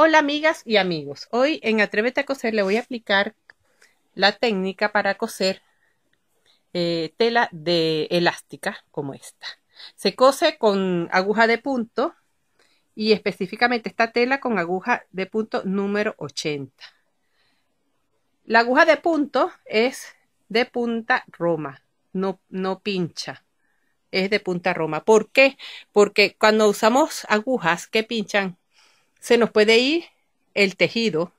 Hola amigas y amigos, hoy en Atrévete a Coser le voy a aplicar la técnica para coser eh, tela de elástica como esta. Se cose con aguja de punto y específicamente esta tela con aguja de punto número 80. La aguja de punto es de punta roma, no, no pincha es de punta roma. ¿Por qué? Porque cuando usamos agujas que pinchan, se nos puede ir el tejido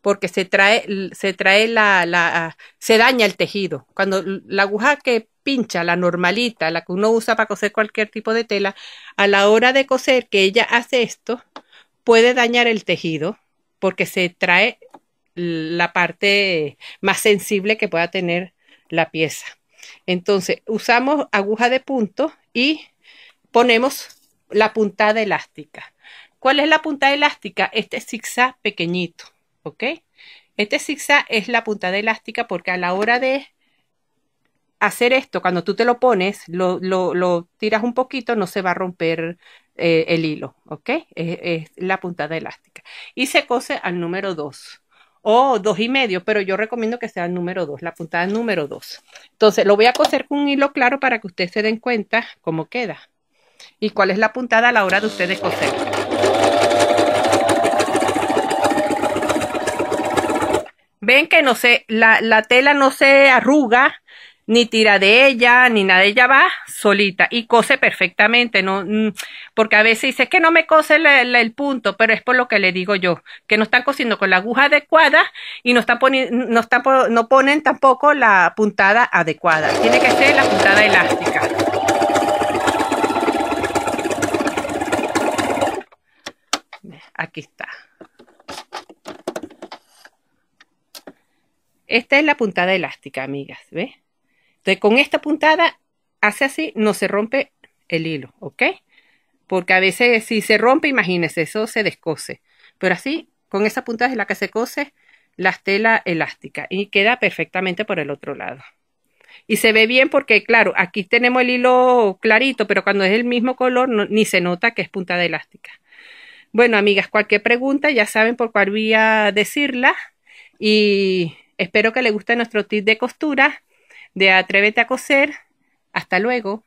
porque se trae, la, la, se daña el tejido. Cuando la aguja que pincha, la normalita, la que uno usa para coser cualquier tipo de tela, a la hora de coser, que ella hace esto, puede dañar el tejido porque se trae la parte más sensible que pueda tener la pieza. Entonces, usamos aguja de punto y ponemos la puntada elástica. ¿Cuál es la punta elástica? Este zigzag pequeñito, ¿ok? Este zigzag es la punta elástica porque a la hora de hacer esto, cuando tú te lo pones, lo, tiras un poquito, no se va a romper eh, el hilo, ¿ok? Es, la puntada elástica. Y se cose al número 2 o dos y medio, pero yo recomiendo que sea el número 2, la puntada número 2. Entonces lo voy a coser con un hilo claro para que ustedes se den cuenta cómo queda y cuál es la puntada a la hora de ustedes coser. Ven que no se, la, la tela no se arruga, ni tira de ella, ni nada, ella va solita y cose perfectamente, no, mm, porque a veces dice que no me cose el punto, pero es por lo que le digo yo, que no están cosiendo con la aguja adecuada y no están poniendo, no están, no ponen tampoco la puntada adecuada, tiene que ser la puntada elástica. Esta es la puntada elástica, amigas, Ve. Entonces, con esta puntada, hace así, no se rompe el hilo, ¿ok? Porque a veces si se rompe, imagínense, eso se descose. Pero así, con esa puntada es la que se cose la tela elástica y queda perfectamente por el otro lado. Y se ve bien porque, claro, aquí tenemos el hilo clarito, pero cuando es el mismo color ni se nota que es puntada elástica. Bueno, amigas, cualquier pregunta ya saben por cuál a decirla y Espero que le guste nuestro tip de costura de Atrévete a coser. Hasta luego.